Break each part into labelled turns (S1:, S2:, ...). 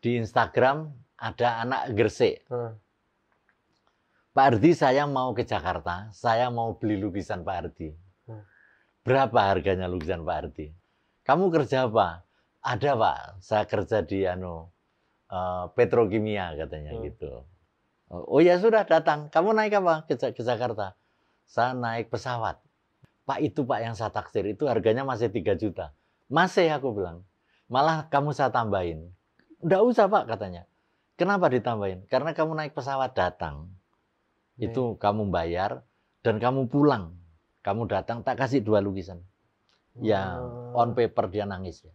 S1: di Instagram ada anak Gresik. Hmm. Pak Ardi, saya mau ke Jakarta, saya mau beli lukisan Pak Ardi. Hmm. Berapa harganya lukisan Pak Ardi? Kamu kerja apa? Ada Pak, saya kerja di ano uh, eh, petrokimia katanya hmm. gitu. Oh ya sudah datang. Kamu naik apa ke, ke Jakarta? Saya naik pesawat. Pak itu Pak yang saya taksir itu harganya masih 3 juta. Masih aku bilang. Malah kamu saya tambahin. Enggak usah Pak katanya. Kenapa ditambahin? Karena kamu naik pesawat datang. Okay. Itu kamu bayar dan kamu pulang. Kamu datang tak kasih dua lukisan. Wow. Ya on paper dia nangis ya.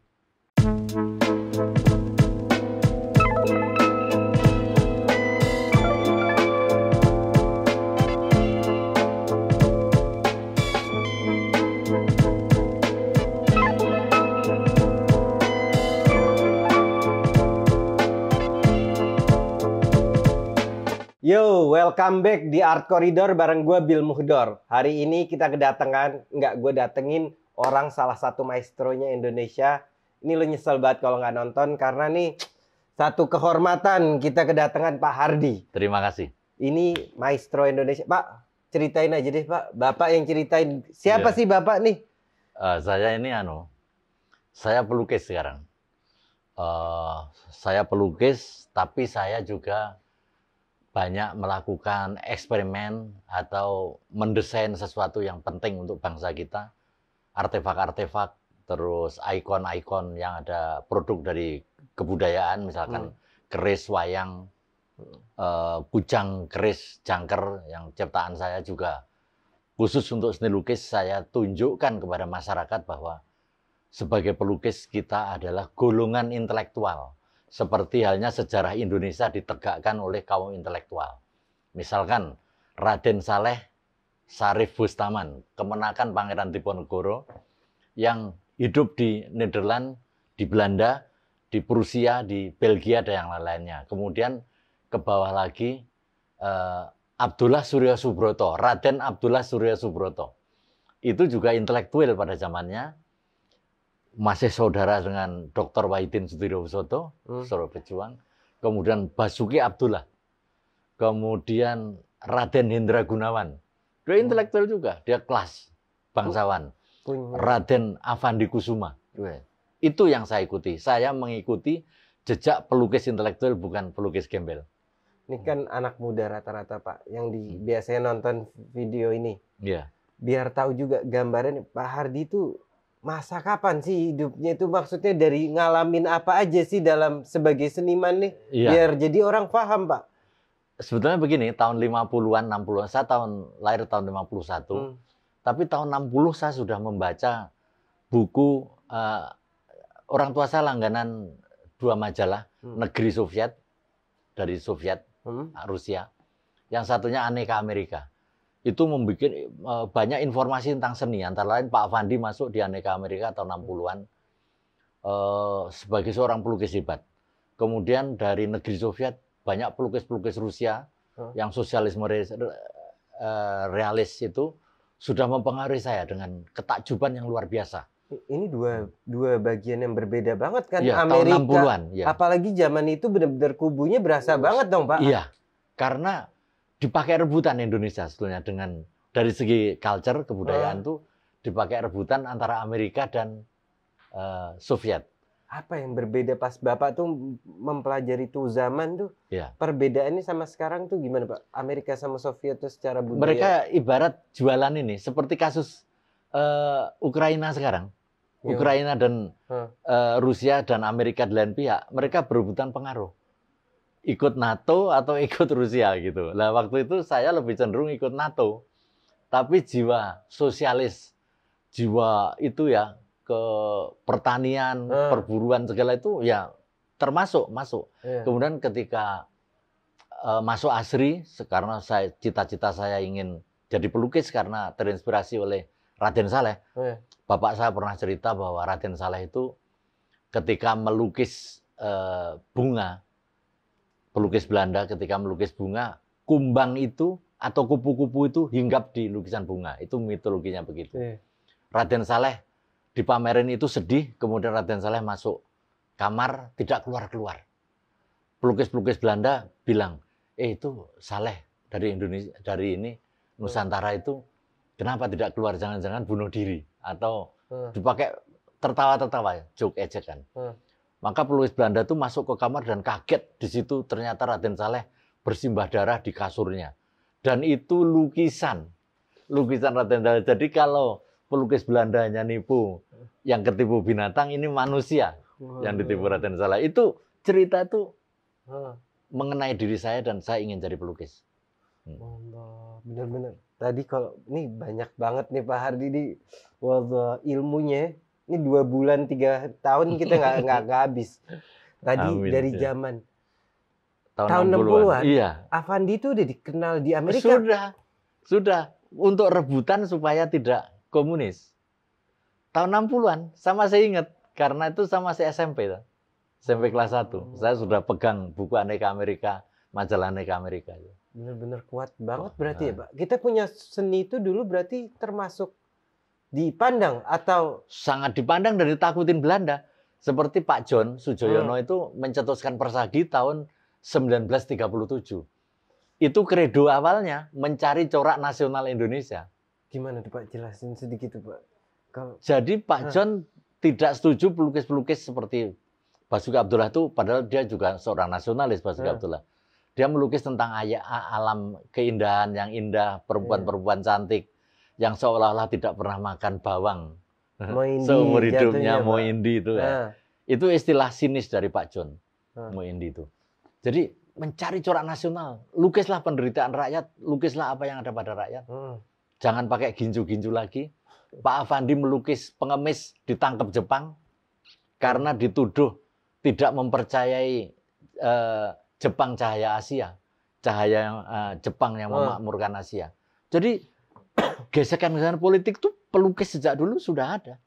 S2: Welcome back di Art Corridor bareng gue Bill Muhdor. Hari ini kita kedatangan, nggak gue datengin orang salah satu maestronya Indonesia. Ini lo nyesel banget kalau nggak nonton karena nih satu kehormatan kita kedatangan Pak Hardi. Terima kasih. Ini maestro Indonesia. Pak, ceritain aja deh Pak. Bapak yang ceritain. Siapa yeah. sih Bapak nih?
S1: Uh, saya ini ano saya pelukis sekarang. Uh, saya pelukis, tapi saya juga banyak melakukan eksperimen atau mendesain sesuatu yang penting untuk bangsa kita, artefak-artefak, terus ikon-ikon yang ada produk dari kebudayaan, misalkan hmm. keris wayang, uh, bujang keris jangker yang ciptaan saya juga khusus untuk seni lukis saya tunjukkan kepada masyarakat bahwa sebagai pelukis kita adalah golongan intelektual seperti halnya sejarah Indonesia ditegakkan oleh kaum intelektual. Misalkan Raden Saleh Sarif Bustaman, kemenakan Pangeran Diponegoro yang hidup di Nederland, di Belanda, di Prusia, di Belgia dan yang lain-lainnya. Kemudian ke bawah lagi eh, Abdullah Surya Subroto, Raden Abdullah Surya Subroto. Itu juga intelektual pada zamannya, masih saudara dengan Dr. Wahidin Sutiro Soto, hmm. Soro Pejuang, kemudian Basuki Abdullah, kemudian Raden Hendra Gunawan. Dia hmm. intelektual juga, dia kelas bangsawan.
S2: Raden
S1: Avandi Kusuma. Iya. Itu yang saya ikuti. Saya mengikuti jejak pelukis intelektual bukan pelukis gembel.
S2: Ini kan hmm. anak muda rata-rata Pak yang di, hmm. biasanya nonton video ini. Iya. Biar tahu juga gambaran Pak Hardi itu masa kapan sih hidupnya itu maksudnya dari ngalamin apa aja sih dalam sebagai seniman nih iya. biar jadi orang paham pak
S1: sebetulnya begini tahun 50-an 60-an saya tahun lahir tahun 51 hmm. tapi tahun 60 saya sudah membaca buku uh, orang tua saya langganan dua majalah hmm. negeri Soviet dari Soviet hmm. Rusia yang satunya aneka Amerika itu membuat eh, banyak informasi tentang seni antara lain Pak Fandi masuk di Aneka Amerika tahun 60-an eh, sebagai seorang pelukis hebat. Kemudian dari negeri Soviet banyak pelukis-pelukis Rusia yang sosialisme re, eh, realis itu sudah mempengaruhi saya dengan ketakjuban yang luar biasa.
S2: Ini dua dua bagian yang berbeda banget kan ya, Amerika. Tahun 60-an, ya.
S1: Apalagi zaman
S2: itu benar-benar kubunya berasa iya. banget dong, Pak. Iya.
S1: Karena dipakai rebutan Indonesia sebetulnya dengan dari segi culture kebudayaan hmm. tuh dipakai rebutan antara Amerika dan uh, Soviet.
S2: Apa yang berbeda pas Bapak tuh mempelajari tuh zaman tuh? Ya. Perbedaannya sama sekarang tuh gimana Pak? Amerika sama Soviet tuh secara
S1: budaya. Mereka ibarat jualan ini seperti kasus uh, Ukraina sekarang. Iya. Ukraina dan hmm. uh, Rusia dan Amerika dan lain pihak, mereka berebutan pengaruh ikut NATO atau ikut Rusia gitu. Nah waktu itu saya lebih cenderung ikut NATO, tapi jiwa sosialis, jiwa itu ya ke pertanian, hmm. perburuan segala itu ya termasuk masuk. Yeah. Kemudian ketika uh, masuk Asri, karena saya cita-cita saya ingin jadi pelukis karena terinspirasi oleh Raden Saleh. Yeah. Bapak saya pernah cerita bahwa Raden Saleh itu ketika melukis uh, bunga pelukis Belanda ketika melukis bunga, kumbang itu atau kupu-kupu itu hinggap di lukisan bunga. Itu mitologinya begitu. Raden Saleh dipamerin itu sedih, kemudian Raden Saleh masuk kamar tidak keluar-keluar. Pelukis-pelukis Belanda bilang, "Eh itu Saleh dari Indonesia dari ini Nusantara itu kenapa tidak keluar? Jangan-jangan bunuh diri atau dipakai tertawa-tertawa, joke ejekan." Hmm. Maka pelukis Belanda itu masuk ke kamar dan kaget di situ ternyata Raden Saleh bersimbah darah di kasurnya. Dan itu lukisan, lukisan Raden Saleh. Jadi kalau pelukis belanda Belandanya nipu, yang ketipu binatang ini manusia yang ditipu Raden Saleh. Itu cerita itu mengenai diri saya dan saya ingin jadi pelukis. Hmm.
S2: bener benar-benar. Tadi kalau ini banyak banget nih Pak Hardi di ilmunya ini dua bulan tiga tahun kita nggak nggak habis tadi Amin, dari ya.
S1: zaman tahun, tahun 60-an, 60 iya. Avandi itu udah dikenal di Amerika sudah sudah untuk rebutan supaya tidak komunis tahun 60-an sama saya ingat karena itu sama saya SMP tuh. SMP kelas 1 oh. saya sudah pegang buku aneka Amerika majalah aneka Amerika
S2: benar-benar kuat banget oh, berarti ya, nah. ya
S1: pak kita punya seni itu dulu berarti termasuk dipandang atau sangat dipandang dari takutin Belanda. Seperti Pak John Sujoyono hmm. itu mencetuskan Persagi tahun 1937. Itu kredo awalnya mencari corak nasional Indonesia.
S2: Gimana tuh Pak jelasin sedikit tuh Pak? Kalau...
S1: Jadi Pak John tidak setuju pelukis-pelukis seperti Basuki Abdullah itu padahal dia juga seorang nasionalis Basuki hmm. Abdullah. Dia melukis tentang alam keindahan yang indah, perempuan-perempuan cantik yang seolah-olah tidak pernah makan bawang seumur hidupnya mau Moindi itu ya. itu istilah sinis dari Pak John mau Moindi itu jadi mencari corak nasional lukislah penderitaan rakyat lukislah apa yang ada pada rakyat hmm. jangan pakai ginju-ginju lagi Pak Avandi melukis pengemis ditangkap Jepang karena dituduh tidak mempercayai uh, Jepang cahaya Asia, cahaya uh, Jepang yang memakmurkan Asia. Jadi gesekan-gesekan politik tuh pelukis sejak dulu sudah ada.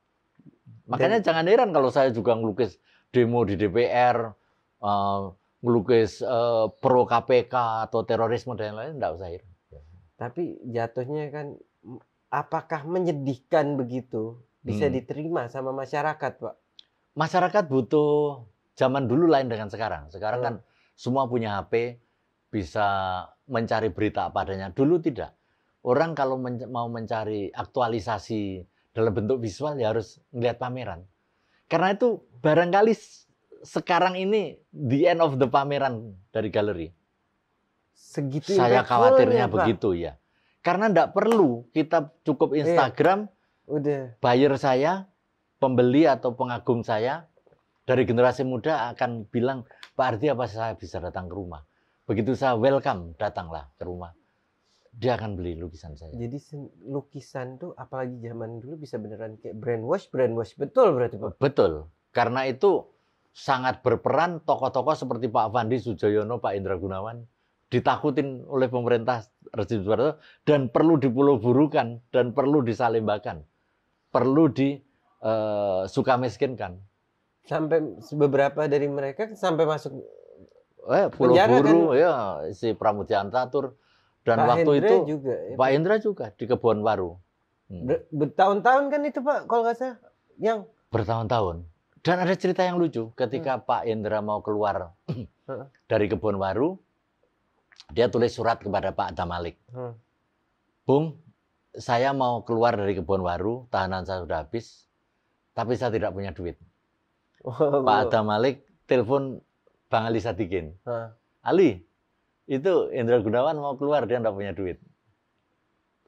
S1: Makanya Dan, jangan heran kalau saya juga ngelukis demo di DPR, uh, eh, ngelukis uh, pro KPK atau terorisme dan lain-lain, enggak usah heran. Tapi jatuhnya kan apakah
S2: menyedihkan begitu bisa hmm.
S1: diterima sama masyarakat, Pak? Masyarakat butuh zaman dulu lain dengan sekarang. Sekarang hmm. kan semua punya HP, bisa mencari berita apa adanya. Dulu tidak orang kalau men mau mencari aktualisasi dalam bentuk visual ya harus melihat pameran. Karena itu barangkali sekarang ini the end of the pameran dari galeri. Segitu Saya khawatirnya begitu ya. Karena tidak perlu kita cukup iya. Instagram, iya. Udah. buyer saya, pembeli atau pengagum saya dari generasi muda akan bilang, Pak Ardi apa saya bisa datang ke rumah? Begitu saya welcome, datanglah ke rumah dia akan beli lukisan saya.
S2: Jadi lukisan tuh apalagi zaman dulu bisa beneran kayak brainwash, brainwash
S1: betul berarti Pak. Betul. Karena itu sangat berperan tokoh-tokoh seperti Pak Fandi Sujoyono, Pak Indra Gunawan ditakutin oleh pemerintah rezim Soeharto dan perlu dipuluh-burukan dan perlu disalembakan, Perlu di uh, eh, suka miskinkan. Sampai beberapa dari mereka sampai masuk eh, penjara kan? ya si Pramudian Tatur dan Pak waktu Hendra itu juga, ya, Pak Indra juga di Waru. Hmm. Bertahun-tahun kan itu Pak kalau nggak salah yang bertahun-tahun. Dan ada cerita yang lucu ketika hmm. Pak Indra mau keluar dari Kebun Waru, dia tulis surat kepada Pak Damalik. Hmm. Bung, saya mau keluar dari Kebun Waru, tahanan saya sudah habis, tapi saya tidak punya duit. Oh, Pak Adam Malik telepon Bang Ali Sadikin. Hmm. Ali, itu Indra Gunawan mau keluar dia nggak punya duit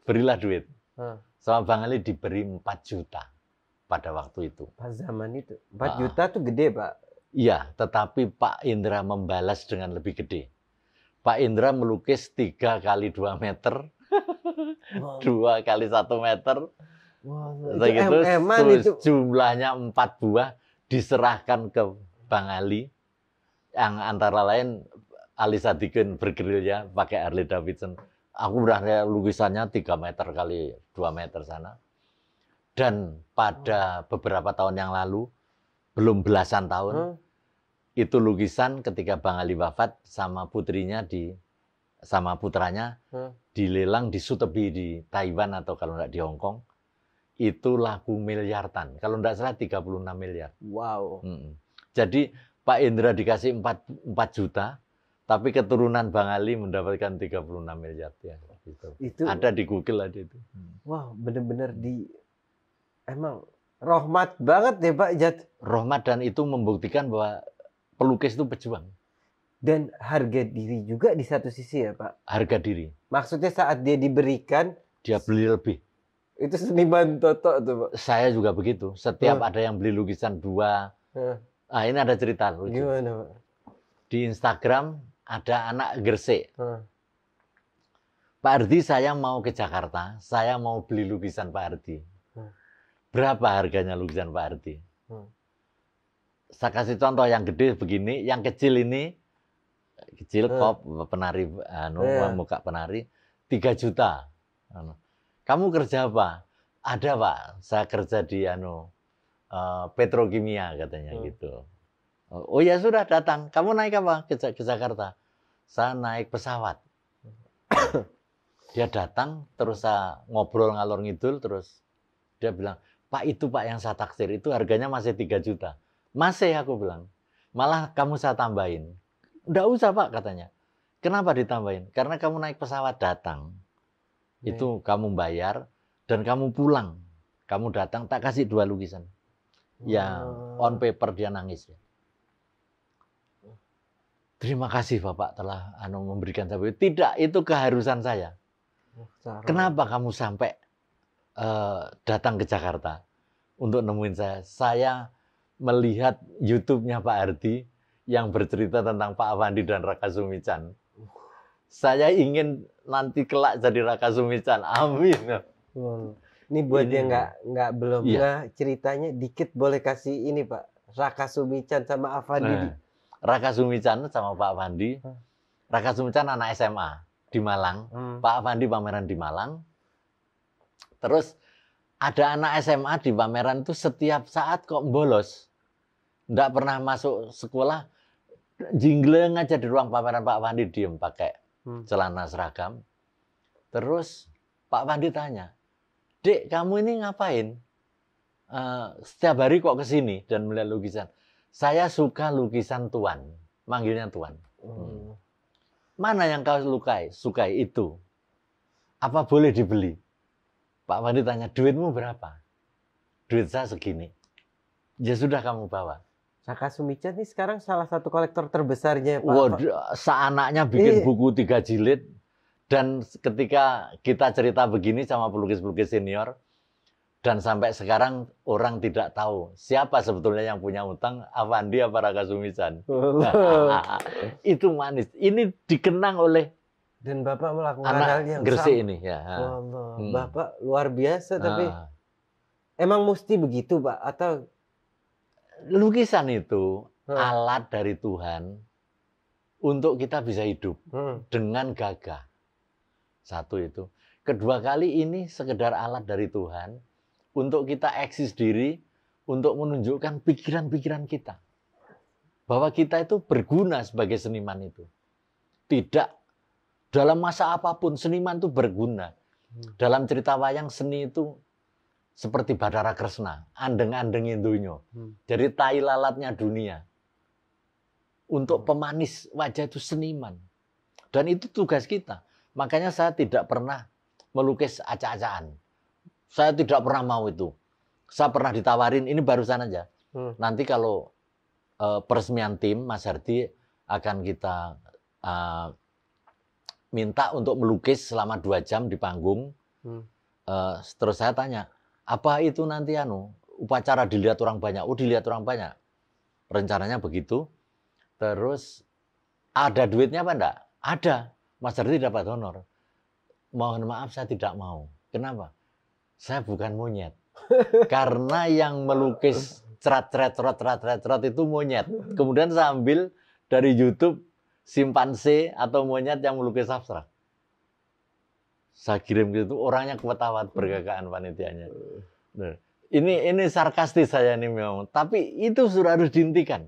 S1: berilah duit hmm. sama Bang Ali diberi 4 juta pada waktu itu
S2: pas zaman itu 4 nah, juta tuh gede pak
S1: iya tetapi Pak Indra membalas dengan lebih gede Pak Indra melukis tiga kali dua meter dua kali satu meter Wow, itu, gitu, itu jumlahnya empat buah diserahkan ke Bang Ali yang antara lain Alisa Sadikin bergerilya pakai Harley Davidson. Aku lihat lukisannya 3 meter kali 2 meter sana. Dan pada beberapa tahun yang lalu, belum belasan tahun, hmm. itu lukisan ketika Bang Ali wafat sama putrinya di sama putranya hmm. dilelang di Sutebi di Taiwan atau kalau enggak di Hong Kong itu laku miliaran. Kalau enggak salah 36 miliar. Wow. Hmm. Jadi Pak Indra dikasih 4, 4 juta, tapi keturunan Bang Ali mendapatkan 36 miliar ya. Gitu. Itu ada di Google ada itu. Hmm. Wow, benar-benar di emang rahmat banget ya Pak Jat. Rahmat dan itu membuktikan bahwa pelukis itu pejuang.
S2: Dan harga diri juga di satu sisi ya Pak.
S1: Harga diri. Maksudnya saat dia diberikan dia beli lebih. Itu seniman Toto tuh Pak. Saya juga begitu. Setiap oh. ada yang beli lukisan dua. Huh. Ah ini ada cerita lucu. Gimana Pak? Di Instagram ada anak Gresik. Hmm. Pak Ardi, saya mau ke Jakarta, saya mau beli lukisan Pak Ardi. Hmm. Berapa harganya lukisan Pak Ardi? Hmm. Saya kasih contoh yang gede begini, yang kecil ini kecil hmm. kop penari anu yeah. muka penari 3 juta. Anu. Kamu kerja apa? Ada, Pak. Saya kerja di anu uh, petrokimia katanya hmm. gitu. Oh, oh ya sudah datang. Kamu naik apa ke, ke Jakarta? Saya naik pesawat. dia datang terus saya ngobrol ngalor ngidul terus dia bilang, "Pak itu Pak yang saya taksir itu harganya masih 3 juta." Masih aku bilang. Malah kamu saya tambahin. Enggak usah Pak katanya. Kenapa ditambahin? Karena kamu naik pesawat datang. Hmm. Itu iya. kamu bayar dan kamu pulang. Kamu datang tak kasih dua lukisan. Hmm. Ya on paper dia nangis ya. Terima kasih Bapak telah anu memberikan saya. Tidak, itu keharusan saya. Oh, cara. Kenapa kamu sampai uh, datang ke Jakarta untuk nemuin saya? Saya melihat YouTube-nya Pak Ardi yang bercerita tentang Pak Avandi dan Raka Sumican. Uh. Saya ingin nanti kelak jadi Raka Sumican. Amin. Ini buat ini. yang nggak
S2: nggak belum nah, ceritanya dikit boleh kasih ini Pak Raka Sumican sama Avandi. Nah.
S1: Raka Sumican sama Pak Pandi. Hmm. Raka Sumican anak SMA di Malang. Hmm. Pak Pandi pameran di Malang. Terus ada anak SMA di pameran itu setiap saat kok bolos. Nggak pernah masuk sekolah. Jingleng aja di ruang pameran Pak Pandi diem pakai hmm. celana seragam. Terus Pak Pandi tanya, Dek, kamu ini ngapain? Uh, setiap hari kok ke sini dan melihat lukisan saya suka lukisan Tuan, manggilnya Tuan. Hmm. hmm. Mana yang kau lukai? Sukai itu. Apa boleh dibeli? Pak Wandi tanya, duitmu berapa? Duit saya segini. Ya sudah kamu bawa. Saka Sumicat ini sekarang salah satu kolektor terbesarnya Pak. Waduh, seanaknya bikin eh. buku tiga jilid. Dan ketika kita cerita begini sama pelukis-pelukis senior, dan sampai sekarang orang tidak tahu siapa sebetulnya yang punya utang, Avandi apa Raka Sumisan. Oh. itu manis. Ini dikenang oleh dan Bapak melakukan anak hal yang Gresik ini ya. Oh, hmm. Bapak luar biasa tapi ah. emang mesti begitu, Pak atau lukisan itu hmm. alat dari Tuhan untuk kita bisa hidup hmm. dengan gagah. Satu itu. Kedua kali ini sekedar alat dari Tuhan untuk kita eksis diri, untuk menunjukkan pikiran-pikiran kita. Bahwa kita itu berguna sebagai seniman itu. Tidak dalam masa apapun seniman itu berguna. Hmm. Dalam cerita wayang seni itu seperti Badara Kresna, andeng andeng indunya. Hmm. Jadi tai lalatnya dunia. Untuk hmm. pemanis wajah itu seniman. Dan itu tugas kita. Makanya saya tidak pernah melukis acak-acakan. Saya tidak pernah mau itu. Saya pernah ditawarin, ini barusan aja. Hmm. Nanti kalau uh, peresmian tim, Mas Hardi akan kita uh, minta untuk melukis selama dua jam di panggung. Hmm. Uh, terus saya tanya, apa itu nanti anu upacara dilihat orang banyak? Oh dilihat orang banyak. Rencananya begitu. Terus ada duitnya apa enggak? Ada. Mas Hardi dapat honor. Mohon maaf saya tidak mau. Kenapa? saya bukan monyet. Karena yang melukis cerat-cerat cerat-cerat cerat itu monyet. Kemudian saya ambil dari YouTube simpanse atau monyet yang melukis abstrak. Saya kirim gitu, orangnya kuat-kuat bergagaan panitianya. Ini ini sarkastis saya nih memang, tapi itu sudah harus dihentikan.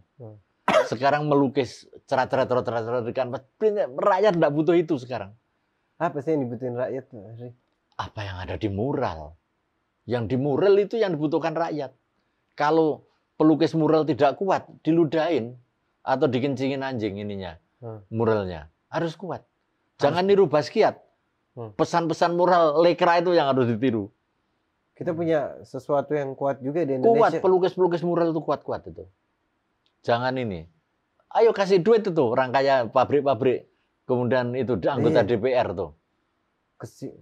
S1: Sekarang melukis cerat-cerat cerat-cerat cerat rakyat tidak butuh itu sekarang. Apa sih yang dibutuhin rakyat? Apa yang ada di mural? Yang di mural itu yang dibutuhkan rakyat. Kalau pelukis mural tidak kuat, diludain atau dikencingin anjing ininya, hmm. muralnya. Harus kuat. Jangan niru Basquiat. Hmm. Pesan-pesan mural lekra itu yang harus ditiru.
S2: Kita punya sesuatu yang kuat juga di Indonesia. Kuat,
S1: pelukis-pelukis mural itu kuat-kuat itu. Jangan ini. Ayo kasih duit itu rangkaian pabrik-pabrik. Kemudian itu anggota iya. DPR tuh.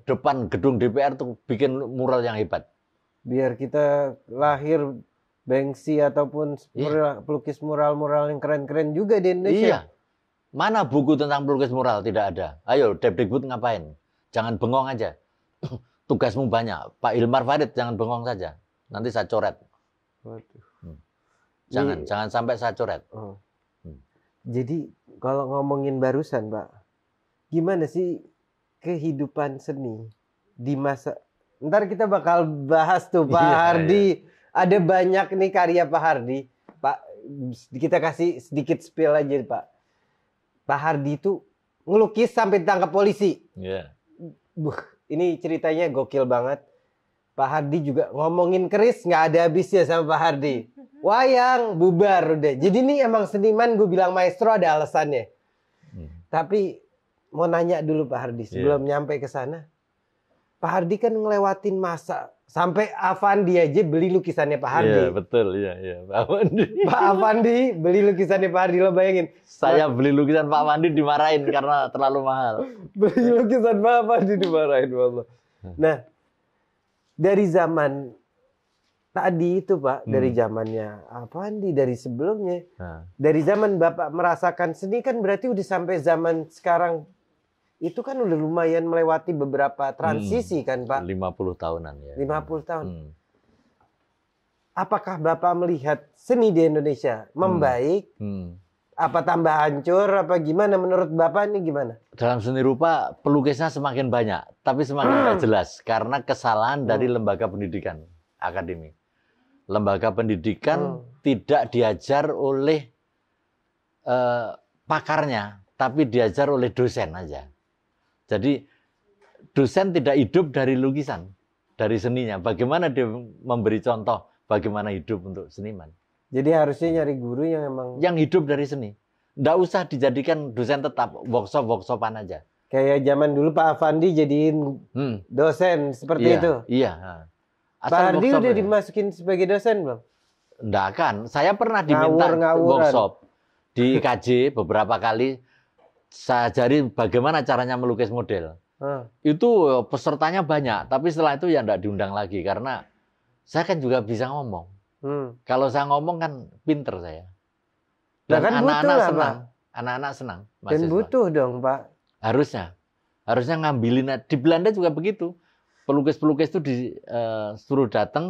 S1: Depan gedung DPR tuh bikin mural yang hebat
S2: biar kita lahir bengsi ataupun yeah. pelukis mural-mural yang keren-keren juga di Indonesia. Iya.
S1: Mana buku tentang pelukis mural tidak ada? Ayo, Depdikbud ngapain? Jangan bengong aja. Tugasmu banyak. Pak Ilmar Farid jangan bengong saja. Nanti saya coret. Hmm. Jangan, Jadi, jangan sampai saya coret. Oh. Hmm. Jadi
S2: kalau ngomongin barusan, Pak, gimana sih kehidupan seni di masa Ntar kita bakal bahas tuh Pak iya, Hardi. Iya. Ada banyak nih karya Pak Hardi. Pak kita kasih sedikit spill aja Pak. Pak Hardi itu ngelukis sampai ditangkap polisi. Iya. Yeah. ini ceritanya gokil banget. Pak Hardi juga ngomongin keris nggak ada habisnya sama Pak Hardi. Wayang bubar udah. Jadi nih emang seniman gue bilang maestro ada alasannya. Hmm. Tapi mau nanya dulu Pak Hardi sebelum yeah. nyampe ke sana Pak Hardi kan ngelewatin masa sampai Avandi aja beli lukisannya Pak Hardi. Iya betul,
S1: iya iya Pak Avandi. Pak
S2: Avandi beli lukisannya Pak Hardi lo bayangin. Saya
S1: beli lukisan
S2: Pak Avandi dimarahin karena terlalu mahal. beli lukisan Pak Avandi dimarahin Allah. Nah dari zaman tadi itu Pak, hmm. dari zamannya Avandi, dari sebelumnya, nah. dari zaman Bapak merasakan seni kan berarti udah sampai zaman sekarang itu kan udah lumayan melewati beberapa transisi hmm,
S1: kan Pak. 50 tahunan ya.
S2: 50 tahun. Hmm. Apakah Bapak melihat seni di Indonesia hmm. membaik? Hmm. Apa tambah hancur apa gimana menurut Bapak ini gimana?
S1: Dalam seni rupa pelukisnya semakin banyak tapi semakin tidak hmm. jelas karena kesalahan dari hmm. lembaga pendidikan akademi. Lembaga pendidikan hmm. tidak diajar oleh uh, pakarnya tapi diajar oleh dosen aja jadi dosen tidak hidup dari lukisan, dari seninya. Bagaimana dia memberi contoh bagaimana hidup untuk seniman. Jadi harusnya nyari guru yang emang yang hidup dari seni. Tidak usah dijadikan dosen tetap workshop workshopan aja.
S2: Kayak zaman dulu Pak Avandi jadiin hmm.
S1: dosen seperti iya, itu. Iya. Asal Pak Ardi udah ya.
S2: dimasukin sebagai dosen belum?
S1: Nggak kan. Saya pernah diminta Ngawur, workshop di IKJ beberapa kali saya ajari bagaimana caranya melukis model. Hmm. Itu eh, pesertanya banyak, tapi setelah itu ya tidak diundang lagi karena saya kan juga bisa ngomong. Hmm. Kalau saya ngomong kan pinter saya. Dan nah, kan anak-anak senang. Anak-anak senang. Mahasiswa. Dan butuh dong Pak. Harusnya. Harusnya ngambilin. Di Belanda juga begitu. Pelukis-pelukis itu disuruh eh, uh, datang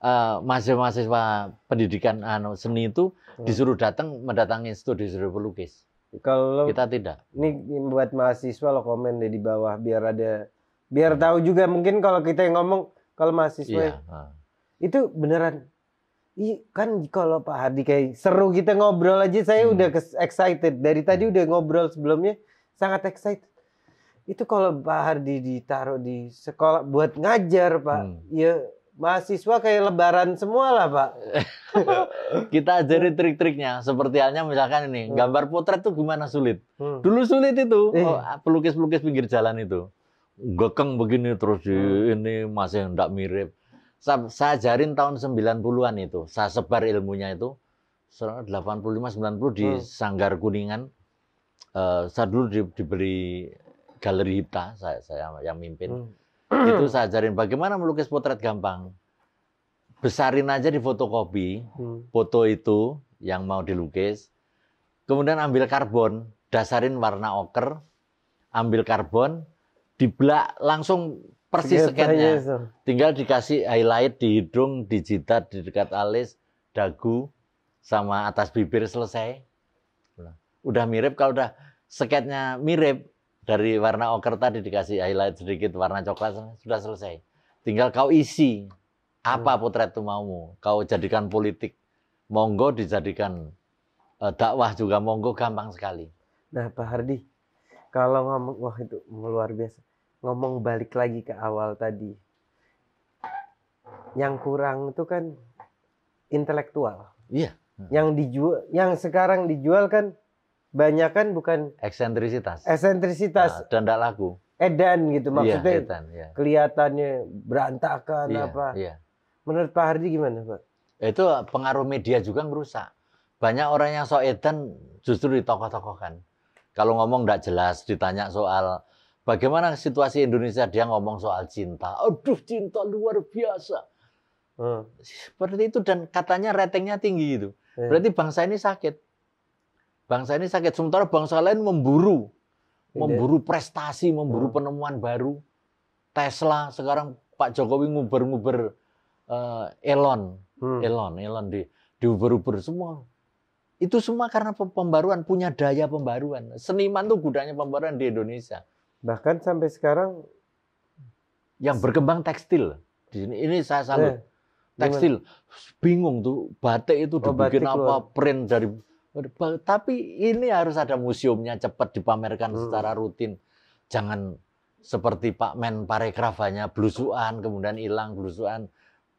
S1: Uh, eh, mahasiswa-mahasiswa pendidikan uh, seni itu hmm. disuruh datang mendatangi studi suri pelukis. Kalau kita tidak.
S2: Ini buat mahasiswa lo komen deh di bawah biar ada biar hmm. tahu juga mungkin kalau kita yang ngomong kalau mahasiswa iya, ya. itu beneran Iya kan kalau Pak Hardi kayak seru kita ngobrol aja saya hmm. udah excited dari tadi hmm. udah ngobrol sebelumnya sangat excited. Itu kalau Pak Hardi ditaruh di sekolah
S1: buat ngajar Pak, hmm. ya mahasiswa kayak lebaran semua lah pak kita ajarin trik-triknya seperti halnya misalkan ini hmm. gambar potret tuh gimana sulit hmm. dulu sulit itu eh. oh, pelukis-pelukis oh, pinggir jalan itu gekeng begini terus hmm. ini masih hendak mirip saya, saya ajarin tahun 90-an itu saya sebar ilmunya itu 85 90 di hmm. Sanggar Kuningan uh, saya dulu di, diberi galeri Hipta saya saya yang mimpin hmm itu hmm. saya ajarin bagaimana melukis potret gampang. Besarin aja di fotokopi hmm. foto itu yang mau dilukis. Kemudian ambil karbon, dasarin warna oker, ambil karbon, dibelak langsung persis scan Tinggal dikasih highlight di hidung, di jidat, di dekat alis, dagu, sama atas bibir selesai. Udah mirip kalau udah sketnya mirip, dari warna oker tadi dikasih highlight sedikit warna coklat sudah selesai. Tinggal kau isi apa potret tuh maumu. Kau jadikan politik, monggo dijadikan eh, dakwah juga monggo gampang sekali.
S2: Nah Pak Hardi, kalau ngomong wah itu luar biasa. Ngomong balik lagi ke awal tadi, yang kurang itu kan intelektual. Iya. Yang dijual, yang sekarang dijual kan banyak kan bukan
S1: eksentrisitas. Eksentrisitas. Nah, dan tidak laku.
S2: Edan gitu iya, maksudnya. yeah, edan, yeah. Kelihatannya berantakan yeah, apa. yeah. Menurut Pak Hardi gimana Pak?
S1: Itu pengaruh media juga merusak Banyak orang yang sok edan justru ditokoh-tokohkan. Kalau ngomong tidak jelas, ditanya soal bagaimana situasi Indonesia, dia ngomong soal cinta. Aduh cinta luar biasa. Hmm. Seperti itu dan katanya ratingnya tinggi gitu. yeah. Berarti bangsa ini sakit bangsa ini sakit sementara bangsa lain memburu memburu prestasi memburu hmm. penemuan baru Tesla sekarang Pak Jokowi nguber-nguber uh, Elon hmm. Elon Elon di diuber-uber semua itu semua karena pembaruan punya daya pembaruan seniman tuh gudanya pembaruan di Indonesia bahkan sampai sekarang yang berkembang tekstil di sini ini saya salut eh, tekstil bingung tuh batik itu oh, dibikin oh, batik apa keluar. print dari tapi ini harus ada museumnya cepat dipamerkan hmm. secara rutin. Jangan seperti Pak Men Parekraf hanya blusuan kemudian hilang blusuan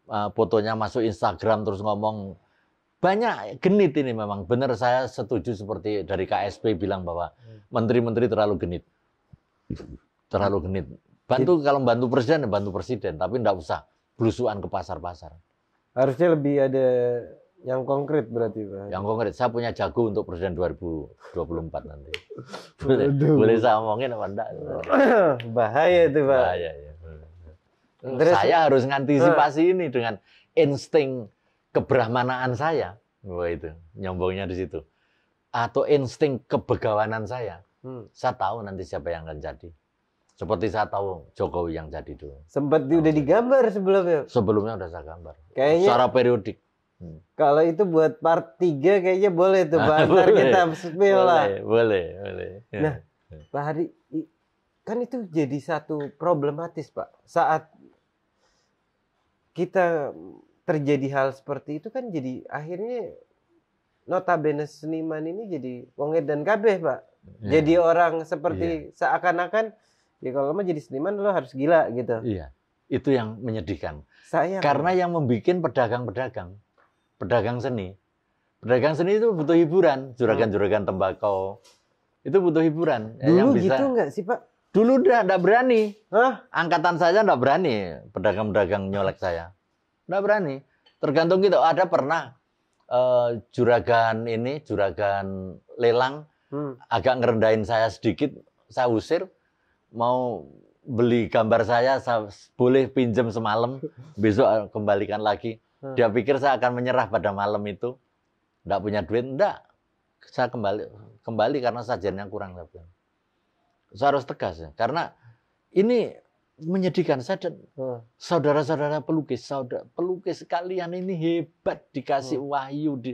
S1: eh, fotonya masuk Instagram terus ngomong banyak genit ini memang benar saya setuju seperti dari KSP bilang bahwa hmm. menteri-menteri terlalu genit terlalu genit bantu kalau bantu presiden ya bantu presiden tapi enggak usah blusuan ke pasar-pasar
S2: harusnya lebih ada
S1: yang konkret berarti Pak. Yang konkret. Saya punya jago untuk presiden 2024 nanti. Boleh, boleh saya omongin apa enggak? Bahaya itu Pak. Bahaya ya. Hmm. Terus, saya harus ngantisipasi ini dengan insting kebrahmanaan saya. Wah itu nyombongnya di situ. Atau insting kebegawanan saya. Hmm. Saya tahu nanti siapa yang akan jadi. Seperti saya tahu Jokowi yang jadi dulu.
S2: Sempat udah digambar sebelumnya. Sebelumnya udah saya gambar. Kayaknya secara periodik Hmm. Kalau itu buat part 3 kayaknya boleh tuh Pak. Ntar boleh, kita spill boleh, lah.
S1: Boleh, boleh. Ya. Nah,
S2: Pak Hari, kan itu jadi satu problematis Pak. Saat kita terjadi hal seperti itu kan jadi akhirnya notabene seniman ini jadi wonget dan kabeh Pak. Ya. Jadi orang seperti ya. seakan-akan ya kalau mah jadi seniman lo harus gila gitu.
S1: Iya. Itu yang menyedihkan. Sayang. Karena yang membuat pedagang-pedagang pedagang seni. Pedagang seni itu butuh hiburan, juragan-juragan hmm. tembakau. Itu butuh hiburan. Dulu yang bisa... gitu nggak sih, Pak? Dulu udah nggak berani. Hah? Angkatan saya nggak berani, pedagang-pedagang nyolek saya. Nggak berani. Tergantung gitu. Ada pernah uh, juragan ini, juragan lelang, hmm. agak ngerendahin saya sedikit, saya usir, mau beli gambar saya, saya boleh pinjam semalam, besok kembalikan lagi Hmm. Dia pikir saya akan menyerah pada malam itu. Tidak punya duit, enggak. Saya kembali kembali karena sajiannya kurang. Saya harus tegas ya. Karena ini menyedihkan saya dan hmm. saudara-saudara pelukis, saudara pelukis kalian ini hebat dikasih hmm. wahyu di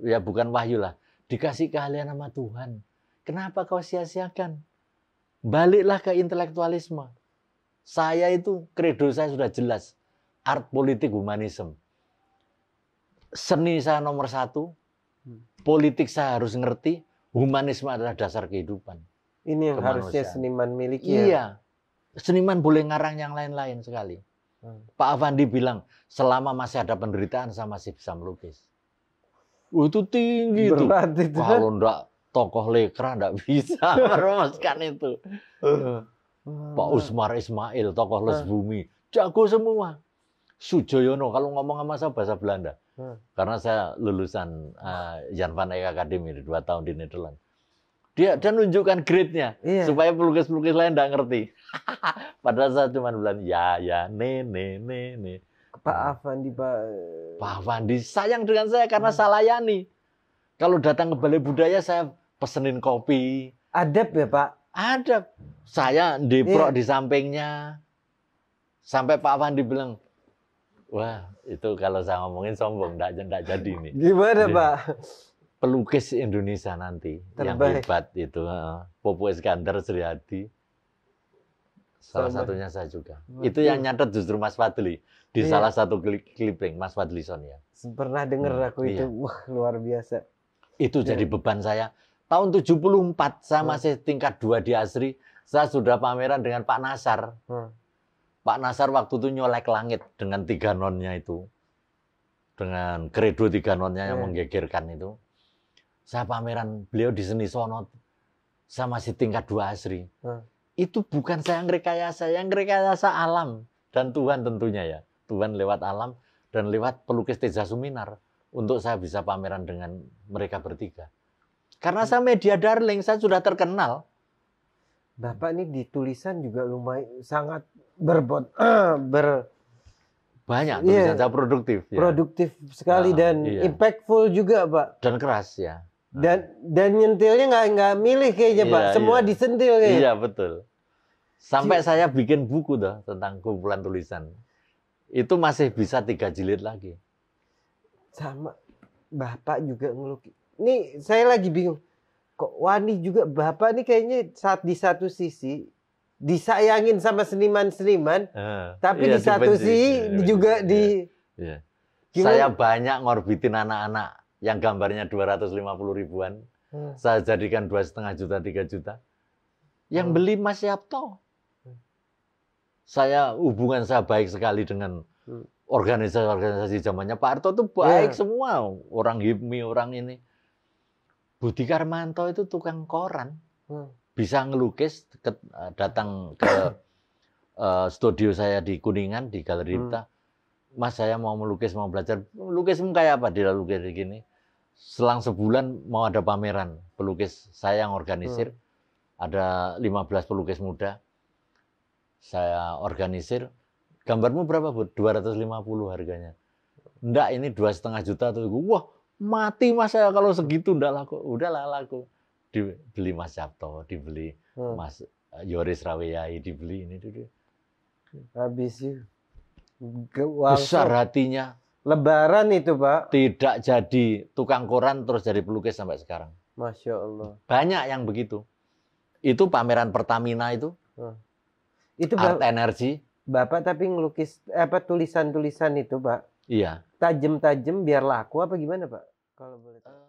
S1: ya bukan wahyu lah, dikasih keahlian sama Tuhan. Kenapa kau sia-siakan? Baliklah ke intelektualisme. Saya itu kredo saya sudah jelas, art politik humanisme seni saya nomor satu, hmm. politik saya harus ngerti, humanisme adalah dasar kehidupan. Ini yang harusnya seniman miliki ya? iya. ya? Seniman boleh ngarang yang lain-lain sekali. Hmm. Pak Avandi bilang, selama masih ada penderitaan sama masih bisa melukis. Oh, itu tinggi Berat itu. itu. Kalau enggak tokoh lekra enggak bisa merumuskan itu. Hmm. Pak Usmar Ismail, tokoh les hmm. bumi, jago semua. Sujoyono kalau ngomong sama saya bahasa Belanda, Hmm. Karena saya lulusan uh, Jan van Eyck Academy dua tahun di Nederland. Dia dan nunjukkan grade-nya iya. supaya pelukis-pelukis lain nggak ngerti. Padahal saya cuma bilang ya ya ne ne ne ne. Pak Avandi Pak eh, Pak Avandi sayang dengan saya karena hmm. saya layani. Kalau datang ke Balai Budaya saya pesenin kopi. Adab ya Pak? Adab. Saya diprok iya. di sampingnya. Sampai Pak Avandi bilang, Wah, itu kalau saya ngomongin sombong, enggak jadi nih. Gimana, jadi, Pak? Pelukis Indonesia nanti Terbaik. yang hebat itu Popo Iskandar Sri Hadi.
S2: Salah satunya saya juga. Betul. Itu yang
S1: nyatet justru Mas Fadli di iya. salah satu clipping Mas Fadli Sonia. Ya.
S2: Pernah dengar hmm, aku itu. Iya.
S1: Wah, luar biasa. Itu ya. jadi beban saya. Tahun 74 saya hmm. masih tingkat 2 di Asri, saya sudah pameran dengan Pak Nasar. Hmm Pak Nasar waktu itu nyolek langit dengan tiga nonnya itu. Dengan kredo tiga nonnya yeah. yang iya. menggegerkan itu. Saya pameran beliau di seni sonot. sama si tingkat dua asri. Hmm. Itu bukan saya yang rekayasa, yang rekayasa alam. Dan Tuhan tentunya ya. Tuhan lewat alam dan lewat pelukis Teja Suminar. Untuk saya bisa pameran dengan mereka bertiga. Karena saya media darling, saya sudah
S2: terkenal. Bapak ini di tulisan juga lumayan sangat berbuat ber
S1: banyak yeah, iya. bisa produktif ya. produktif
S2: sekali nah, dan iya. impactful juga pak
S1: dan keras ya
S2: dan dan nyentilnya nggak nggak milih kayaknya iya, pak iya. semua iya. disentil kayaknya iya
S1: betul sampai iya. saya bikin buku dah tentang kumpulan tulisan itu masih bisa tiga jilid lagi
S2: sama bapak juga ngelukis ini saya lagi bingung kok Wani juga bapak ini kayaknya saat di satu sisi disayangin sama seniman-seniman, uh,
S1: tapi iya, di satu sisi
S2: iya, juga iya, di
S1: iya. Iya. saya banyak ngorbitin anak-anak yang gambarnya dua ratus lima puluh ribuan, hmm. saya jadikan dua setengah juta, tiga juta. Yang hmm. beli Mas Yapto. Saya hubungan saya baik sekali dengan hmm. organisasi-organisasi zamannya Pak Harto tuh baik yeah. semua, orang HIPMI, orang ini. Budi Karmanto itu tukang koran. Hmm bisa ngelukis ke, eh, datang ke uh, studio saya di Kuningan di Galeri Ripta. Hmm. Mas saya mau melukis, mau belajar melukis kayak apa dia lukis gini. Selang sebulan mau ada pameran pelukis saya yang organisir. Hmm. Ada 15 pelukis muda. Saya organisir. Gambarmu berapa, Bu? 250 harganya. Enggak, ini dua setengah juta. tunggu wah, mati mas saya kalau segitu enggak laku. Udahlah laku dibeli Mas Capto, dibeli hmm. Mas eh, Yoris Raweyai, dibeli ini dulu. Habis
S2: itu. Besar
S1: hatinya. Lebaran itu, Pak. Tidak jadi tukang koran terus jadi pelukis sampai sekarang.
S2: Masya Allah.
S1: Banyak yang begitu. Itu pameran Pertamina itu. Hmm. Itu Art energi Bapak
S2: tapi ngelukis apa tulisan-tulisan itu, Pak? Iya. tajem-tajem biar laku apa gimana, Pak? Kalau boleh tahu.